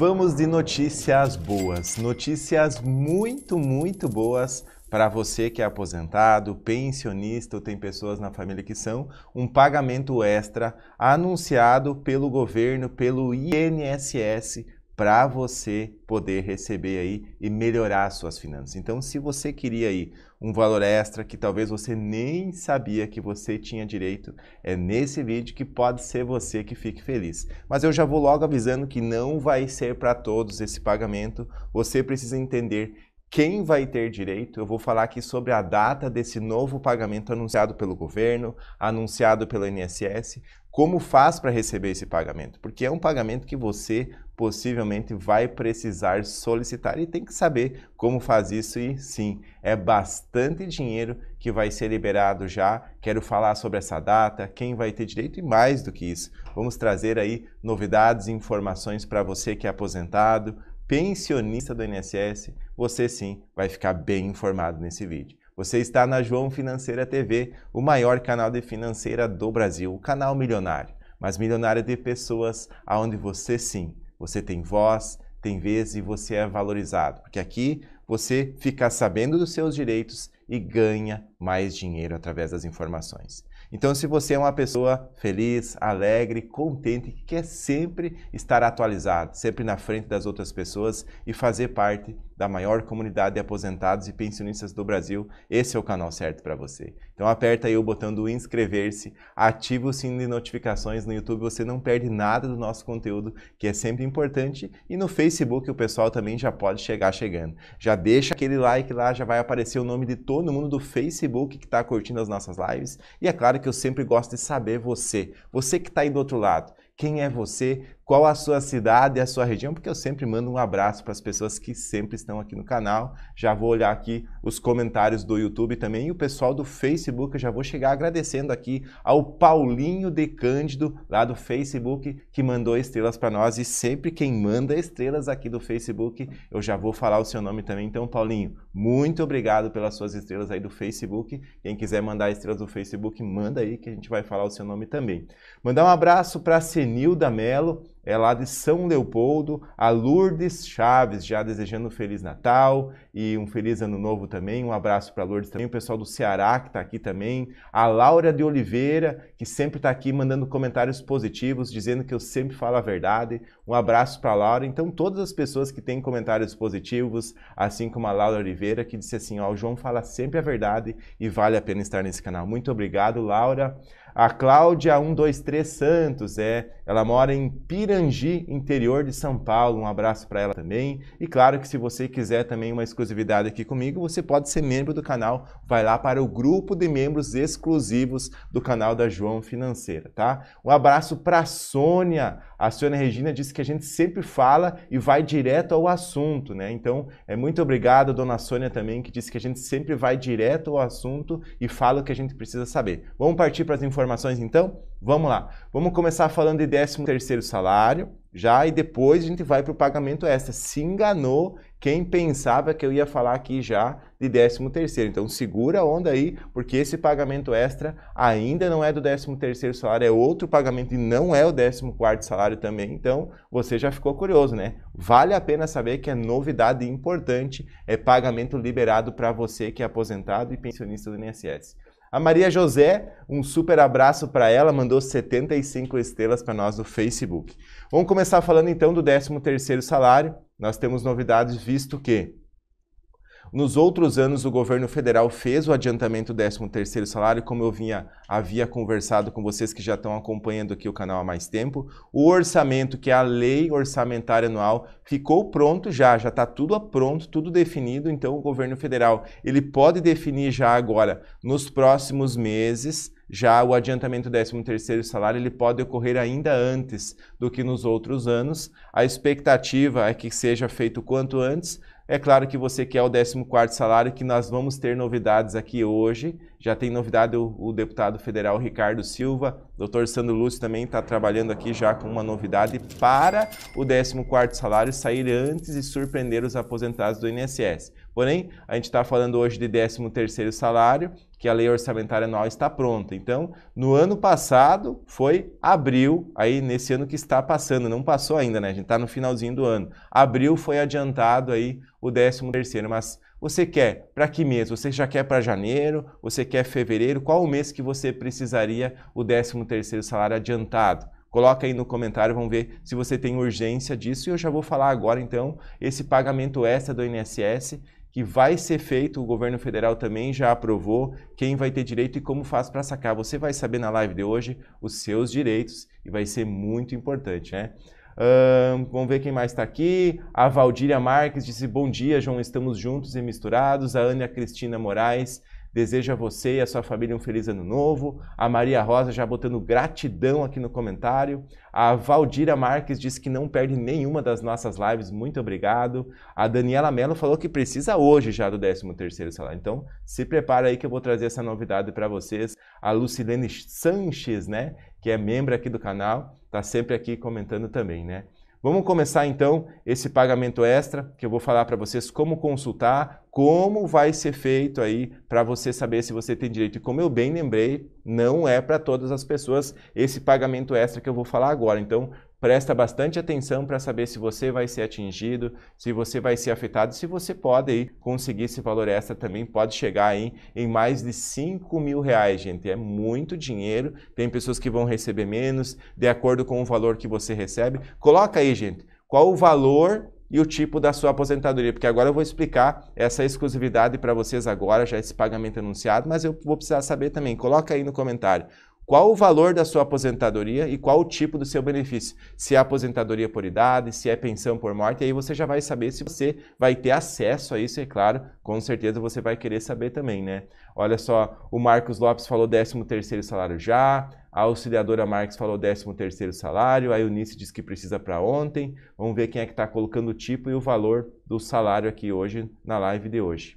vamos de notícias boas. Notícias muito, muito boas para você que é aposentado, pensionista ou tem pessoas na família que são, um pagamento extra anunciado pelo governo, pelo INSS para você poder receber aí e melhorar as suas finanças. Então, se você queria aí um valor extra que talvez você nem sabia que você tinha direito, é nesse vídeo que pode ser você que fique feliz. Mas eu já vou logo avisando que não vai ser para todos esse pagamento. Você precisa entender quem vai ter direito, eu vou falar aqui sobre a data desse novo pagamento anunciado pelo governo, anunciado pelo INSS, como faz para receber esse pagamento, porque é um pagamento que você possivelmente vai precisar solicitar e tem que saber como faz isso e sim, é bastante dinheiro que vai ser liberado já. Quero falar sobre essa data, quem vai ter direito e mais do que isso. Vamos trazer aí novidades e informações para você que é aposentado, pensionista do INSS, você sim vai ficar bem informado nesse vídeo. Você está na João Financeira TV, o maior canal de financeira do Brasil, o canal milionário, mas milionário é de pessoas aonde você sim, você tem voz, tem vez e você é valorizado, porque aqui você fica sabendo dos seus direitos e ganha mais dinheiro através das informações. Então, se você é uma pessoa feliz, alegre, contente, que quer sempre estar atualizado, sempre na frente das outras pessoas e fazer parte da maior comunidade de aposentados e pensionistas do Brasil. Esse é o canal certo para você. Então aperta aí o botão do inscrever-se, ativa o sininho de notificações no YouTube, você não perde nada do nosso conteúdo, que é sempre importante, e no Facebook o pessoal também já pode chegar chegando. Já deixa aquele like lá, já vai aparecer o nome de todo mundo do Facebook que está curtindo as nossas lives. E é claro que eu sempre gosto de saber você, você que está aí do outro lado. Quem é você? qual a sua cidade e a sua região, porque eu sempre mando um abraço para as pessoas que sempre estão aqui no canal. Já vou olhar aqui os comentários do YouTube também e o pessoal do Facebook. Eu já vou chegar agradecendo aqui ao Paulinho de Cândido, lá do Facebook, que mandou estrelas para nós. E sempre quem manda estrelas aqui do Facebook, eu já vou falar o seu nome também. Então, Paulinho, muito obrigado pelas suas estrelas aí do Facebook. Quem quiser mandar estrelas do Facebook, manda aí que a gente vai falar o seu nome também. Mandar um abraço para Senilda Melo é lá de São Leopoldo, a Lourdes Chaves, já desejando um Feliz Natal e um Feliz Ano Novo também. Um abraço para Lourdes também, o pessoal do Ceará que está aqui também. A Laura de Oliveira, que sempre está aqui mandando comentários positivos, dizendo que eu sempre falo a verdade. Um abraço para a Laura. Então, todas as pessoas que têm comentários positivos, assim como a Laura Oliveira, que disse assim: ó, o João fala sempre a verdade e vale a pena estar nesse canal. Muito obrigado, Laura. A Cláudia 123 Santos, é, ela mora em Pirangi, interior de São Paulo. Um abraço para ela também. E claro que se você quiser também uma exclusividade aqui comigo, você pode ser membro do canal. Vai lá para o grupo de membros exclusivos do canal da João Financeira, tá? Um abraço para Sônia. A Sônia Regina disse que a gente sempre fala e vai direto ao assunto, né? Então, é muito obrigado, dona Sônia também, que disse que a gente sempre vai direto ao assunto e fala o que a gente precisa saber. Vamos partir para as informações informações então? Vamos lá. Vamos começar falando de 13º salário, já, e depois a gente vai para o pagamento extra. Se enganou quem pensava que eu ia falar aqui já de 13 terceiro. Então segura a onda aí, porque esse pagamento extra ainda não é do 13 terceiro salário, é outro pagamento e não é o 14 quarto salário também. Então você já ficou curioso, né? Vale a pena saber que é novidade importante, é pagamento liberado para você que é aposentado e pensionista do INSS. A Maria José, um super abraço para ela, mandou 75 estrelas para nós no Facebook. Vamos começar falando então do 13º salário. Nós temos novidades visto que nos outros anos, o governo federal fez o adiantamento do 13º salário, como eu vinha, havia conversado com vocês que já estão acompanhando aqui o canal há mais tempo. O orçamento, que é a lei orçamentária anual, ficou pronto já, já está tudo pronto, tudo definido. Então, o governo federal ele pode definir já agora, nos próximos meses, já o adiantamento do 13º salário ele pode ocorrer ainda antes do que nos outros anos. A expectativa é que seja feito quanto antes, é claro que você quer é o 14 salário, que nós vamos ter novidades aqui hoje. Já tem novidade o, o deputado federal Ricardo Silva, doutor Sandro Lúcio também está trabalhando aqui já com uma novidade para o 14 salário sair antes e surpreender os aposentados do INSS. Porém, a gente está falando hoje de 13 salário, que a lei orçamentária anual está pronta. Então, no ano passado foi abril, aí nesse ano que está passando, não passou ainda, né? A gente está no finalzinho do ano. Abril foi adiantado aí o 13 terceiro, mas você quer para que mês? Você já quer para janeiro? Você quer fevereiro? Qual o mês que você precisaria o 13 terceiro salário adiantado? Coloca aí no comentário, vamos ver se você tem urgência disso. E eu já vou falar agora, então, esse pagamento extra do INSS que vai ser feito, o governo federal também já aprovou quem vai ter direito e como faz para sacar. Você vai saber na live de hoje os seus direitos e vai ser muito importante, né? Um, vamos ver quem mais está aqui. A Valdíria Marques disse: Bom dia, João, estamos juntos e misturados. A Ana Cristina Moraes Deseja a você e a sua família um feliz ano novo. A Maria Rosa já botando gratidão aqui no comentário. A Valdira Marques diz que não perde nenhuma das nossas lives. Muito obrigado. A Daniela Mello falou que precisa hoje já do 13º salário. Então, se prepara aí que eu vou trazer essa novidade para vocês. A Lucilene Sanches, né, que é membro aqui do canal, tá sempre aqui comentando também, né? Vamos começar então esse pagamento extra, que eu vou falar para vocês como consultar, como vai ser feito aí para você saber se você tem direito. E como eu bem lembrei, não é para todas as pessoas esse pagamento extra que eu vou falar agora. Então, presta bastante atenção para saber se você vai ser atingido, se você vai ser afetado, se você pode aí conseguir esse valor extra também, pode chegar aí em mais de 5 mil reais, gente. É muito dinheiro, tem pessoas que vão receber menos, de acordo com o valor que você recebe. Coloca aí, gente, qual o valor e o tipo da sua aposentadoria, porque agora eu vou explicar essa exclusividade para vocês agora, já esse pagamento anunciado, mas eu vou precisar saber também. Coloca aí no comentário qual o valor da sua aposentadoria e qual o tipo do seu benefício. Se é aposentadoria por idade, se é pensão por morte, aí você já vai saber se você vai ter acesso a isso, é claro, com certeza você vai querer saber também, né? Olha só, o Marcos Lopes falou 13º salário já, a auxiliadora Marques falou 13º salário, a Eunice diz que precisa para ontem. Vamos ver quem é que está colocando o tipo e o valor do salário aqui hoje, na live de hoje.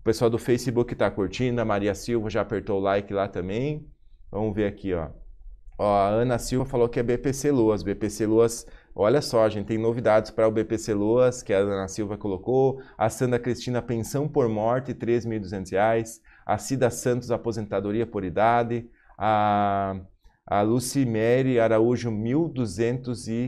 O pessoal do Facebook está curtindo, a Maria Silva já apertou o like lá também. Vamos ver aqui, ó. ó a Ana Silva falou que é BPC Loas. BPC Loas, olha só, a gente tem novidades para o BPC Loas, que a Ana Silva colocou. A Sandra Cristina, pensão por morte, R$ 3.200. A Cida Santos, aposentadoria por idade. A, a Lucimere Araújo, R$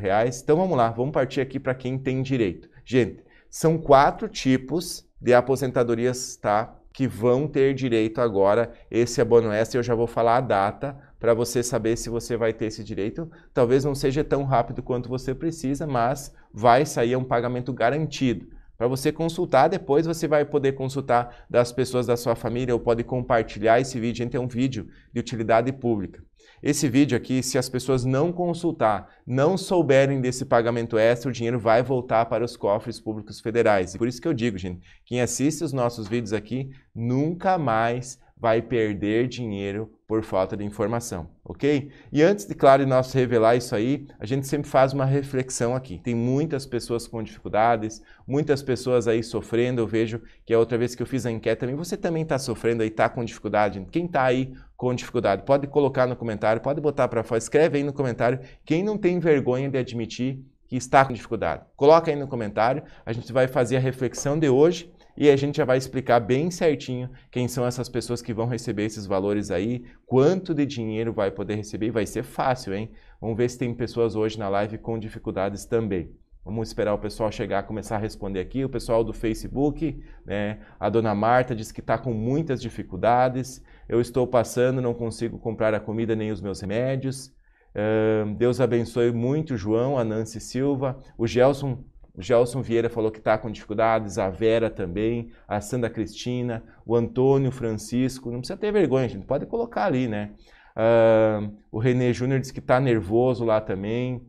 reais Então vamos lá, vamos partir aqui para quem tem direito. Gente, são quatro tipos de aposentadorias, tá? que vão ter direito agora esse abono é extra. Eu já vou falar a data para você saber se você vai ter esse direito. Talvez não seja tão rápido quanto você precisa, mas vai sair é um pagamento garantido para você consultar. Depois você vai poder consultar das pessoas da sua família ou pode compartilhar esse vídeo. Então, é um vídeo de utilidade pública. Esse vídeo aqui, se as pessoas não consultar, não souberem desse pagamento extra, o dinheiro vai voltar para os cofres públicos federais. E por isso que eu digo, gente, quem assiste os nossos vídeos aqui nunca mais vai perder dinheiro por falta de informação, ok? E antes de, claro, nós revelar isso aí, a gente sempre faz uma reflexão aqui. Tem muitas pessoas com dificuldades, muitas pessoas aí sofrendo. Eu vejo que a outra vez que eu fiz a enquete também, você também está sofrendo aí, está com dificuldade. Quem está aí com dificuldade, pode colocar no comentário, pode botar para fora, escreve aí no comentário. Quem não tem vergonha de admitir que está com dificuldade, coloca aí no comentário. A gente vai fazer a reflexão de hoje e a gente já vai explicar bem certinho quem são essas pessoas que vão receber esses valores aí, quanto de dinheiro vai poder receber, vai ser fácil, hein? Vamos ver se tem pessoas hoje na live com dificuldades também. Vamos esperar o pessoal chegar, começar a responder aqui. O pessoal do Facebook, né? A dona Marta diz que está com muitas dificuldades. Eu estou passando, não consigo comprar a comida nem os meus remédios. Uh, Deus abençoe muito João, a Nancy Silva, o Gelson o Gelson Vieira falou que está com dificuldades, a Vera também, a Sandra Cristina, o Antônio Francisco. Não precisa ter vergonha, gente, pode colocar ali, né? Uh, o René Júnior disse que está nervoso lá também.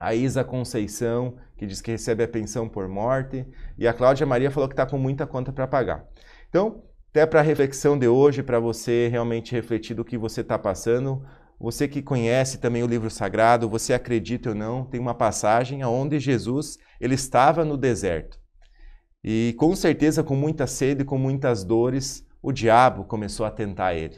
A Isa Conceição, que diz que recebe a pensão por morte. E a Cláudia Maria falou que está com muita conta para pagar. Então, até para a reflexão de hoje, para você realmente refletir do que você está passando, você que conhece também o livro sagrado, você acredita ou não, tem uma passagem onde Jesus ele estava no deserto. E com certeza, com muita sede, e com muitas dores, o diabo começou a tentar ele.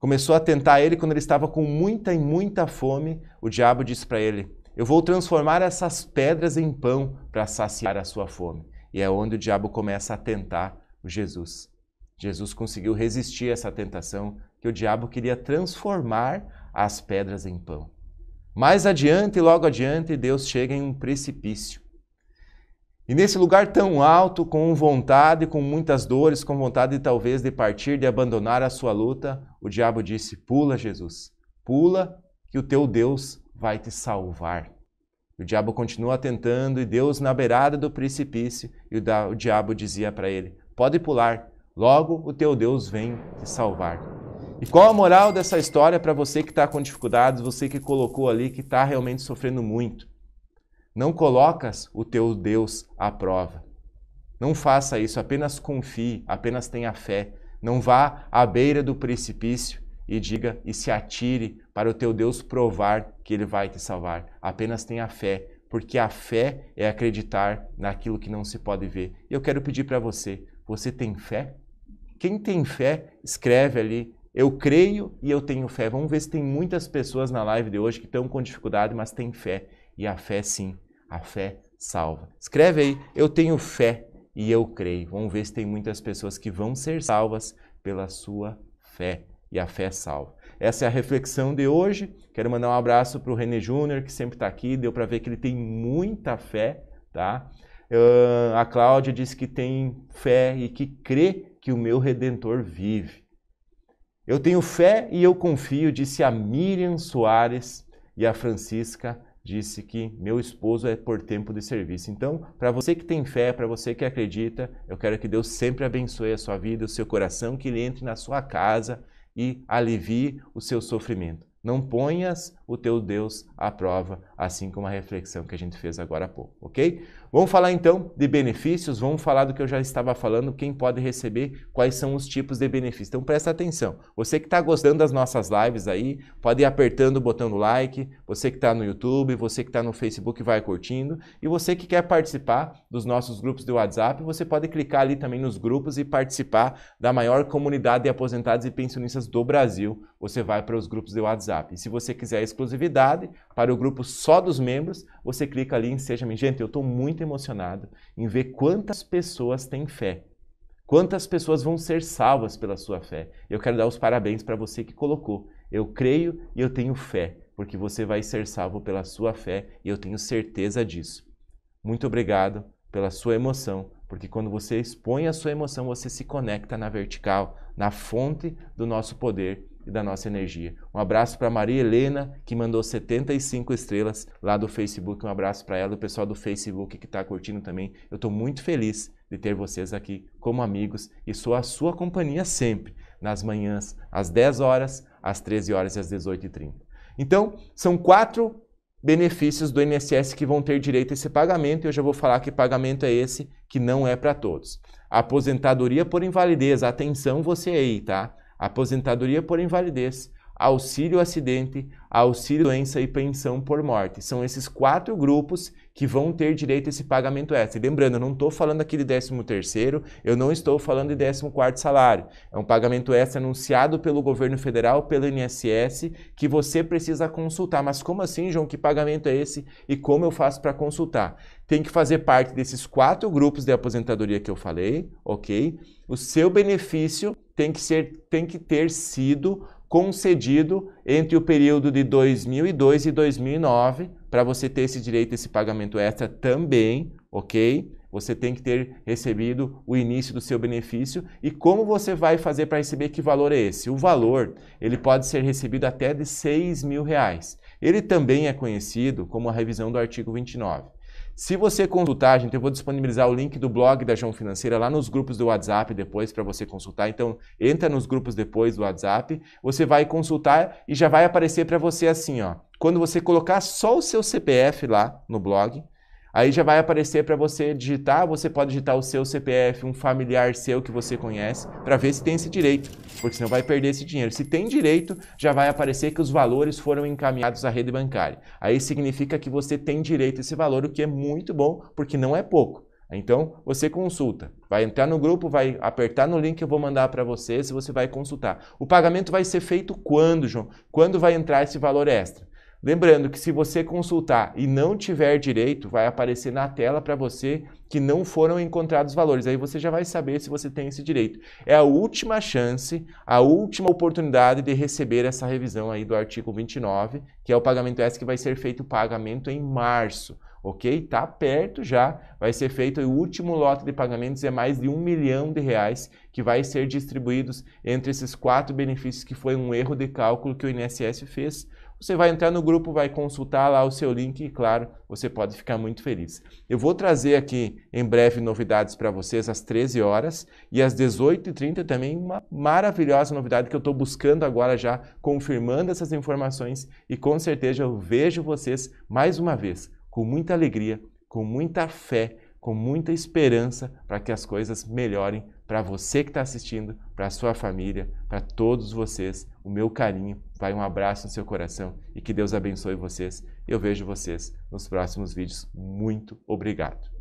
Começou a tentar ele quando ele estava com muita e muita fome. O diabo disse para ele: Eu vou transformar essas pedras em pão para saciar a sua fome. E é onde o diabo começa a tentar o Jesus. Jesus conseguiu resistir a essa tentação que o diabo queria transformar as pedras em pão. Mais adiante, logo adiante, Deus chega em um precipício. E nesse lugar tão alto, com vontade, com muitas dores, com vontade talvez de partir, de abandonar a sua luta, o diabo disse: Pula, Jesus, pula, que o teu Deus vai te salvar. O diabo continua tentando e Deus na beirada do precipício, e o diabo dizia para ele: Pode pular, logo o teu Deus vem te salvar. E qual a moral dessa história para você que está com dificuldades, você que colocou ali que está realmente sofrendo muito? Não colocas o teu Deus à prova. Não faça isso, apenas confie, apenas tenha fé. Não vá à beira do precipício e diga e se atire para o teu Deus provar que ele vai te salvar. Apenas tenha fé, porque a fé é acreditar naquilo que não se pode ver. E eu quero pedir para você, você tem fé? Quem tem fé, escreve ali eu creio e eu tenho fé. Vamos ver se tem muitas pessoas na live de hoje que estão com dificuldade, mas têm fé. E a fé, sim, a fé salva. Escreve aí, eu tenho fé e eu creio. Vamos ver se tem muitas pessoas que vão ser salvas pela sua fé. E a fé salva. Essa é a reflexão de hoje. Quero mandar um abraço para o René Júnior, que sempre está aqui. Deu para ver que ele tem muita fé, tá? Uh, a Cláudia disse que tem fé e que crê que o meu Redentor vive. Eu tenho fé e eu confio, disse a Miriam Soares e a Francisca disse que meu esposo é por tempo de serviço. Então, para você que tem fé, para você que acredita, eu quero que Deus sempre abençoe a sua vida, o seu coração, que ele entre na sua casa e alivie o seu sofrimento. Não ponhas o teu Deus à prova, assim como a reflexão que a gente fez agora há pouco, ok? Vamos falar então de benefícios, vamos falar do que eu já estava falando, quem pode receber, quais são os tipos de benefícios. Então presta atenção. Você que está gostando das nossas lives aí, pode ir apertando o botão do like, você que está no YouTube, você que está no Facebook vai curtindo. E você que quer participar dos nossos grupos de WhatsApp, você pode clicar ali também nos grupos e participar da maior comunidade de aposentados e pensionistas do Brasil. Você vai para os grupos de WhatsApp. E se você quiser exclusividade, para o grupo só dos membros, você clica ali em Seja Membro. Gente, eu estou muito emocionado em ver quantas pessoas têm fé. Quantas pessoas vão ser salvas pela sua fé. Eu quero dar os parabéns para você que colocou. Eu creio e eu tenho fé, porque você vai ser salvo pela sua fé e eu tenho certeza disso. Muito obrigado pela sua emoção, porque quando você expõe a sua emoção, você se conecta na vertical, na fonte do nosso poder e da nossa energia. Um abraço para Maria Helena, que mandou 75 estrelas lá do Facebook. Um abraço para ela, o pessoal do Facebook que está curtindo também. Eu estou muito feliz de ter vocês aqui como amigos e sou a sua companhia sempre, nas manhãs, às 10 horas, às 13 horas e às 18h30. Então, são quatro benefícios do INSS que vão ter direito a esse pagamento, e eu já vou falar que pagamento é esse que não é para todos. A aposentadoria por invalidez, atenção você aí, tá? Aposentadoria por invalidez, auxílio acidente, auxílio doença e pensão por morte. São esses quatro grupos que vão ter direito a esse pagamento extra. E lembrando, eu não estou falando aqui de 13º, eu não estou falando de 14º salário. É um pagamento extra anunciado pelo governo federal, pelo INSS, que você precisa consultar. Mas como assim, João? Que pagamento é esse e como eu faço para consultar? Tem que fazer parte desses quatro grupos de aposentadoria que eu falei, ok? O seu benefício tem que, ser, tem que ter sido concedido entre o período de 2002 e 2009, para você ter esse direito, esse pagamento extra também, ok? Você tem que ter recebido o início do seu benefício. E como você vai fazer para receber? Que valor é esse? O valor ele pode ser recebido até de 6 mil reais. Ele também é conhecido como a revisão do artigo 29. Se você consultar, gente, eu vou disponibilizar o link do blog da João Financeira lá nos grupos do WhatsApp depois para você consultar. Então, entra nos grupos depois do WhatsApp, você vai consultar e já vai aparecer para você assim, ó. Quando você colocar só o seu CPF lá no blog, Aí já vai aparecer para você digitar, você pode digitar o seu CPF, um familiar seu que você conhece, para ver se tem esse direito, porque senão vai perder esse dinheiro. Se tem direito, já vai aparecer que os valores foram encaminhados à rede bancária. Aí significa que você tem direito a esse valor, o que é muito bom, porque não é pouco. Então, você consulta. Vai entrar no grupo, vai apertar no link que eu vou mandar para você, se você vai consultar. O pagamento vai ser feito quando, João? Quando vai entrar esse valor extra? Lembrando que se você consultar e não tiver direito, vai aparecer na tela para você que não foram encontrados valores. Aí você já vai saber se você tem esse direito. É a última chance, a última oportunidade de receber essa revisão aí do artigo 29, que é o pagamento S que vai ser feito o pagamento em março ok? Tá perto já, vai ser feito o último lote de pagamentos é mais de um milhão de reais que vai ser distribuídos entre esses quatro benefícios que foi um erro de cálculo que o INSS fez. Você vai entrar no grupo, vai consultar lá o seu link e, claro, você pode ficar muito feliz. Eu vou trazer aqui em breve novidades para vocês às 13 horas e às 18h30 também uma maravilhosa novidade que eu estou buscando agora já, confirmando essas informações e com certeza eu vejo vocês mais uma vez com muita alegria, com muita fé, com muita esperança para que as coisas melhorem para você que está assistindo, para a sua família, para todos vocês. O meu carinho Pai, um abraço no seu coração e que Deus abençoe vocês. Eu vejo vocês nos próximos vídeos. Muito obrigado.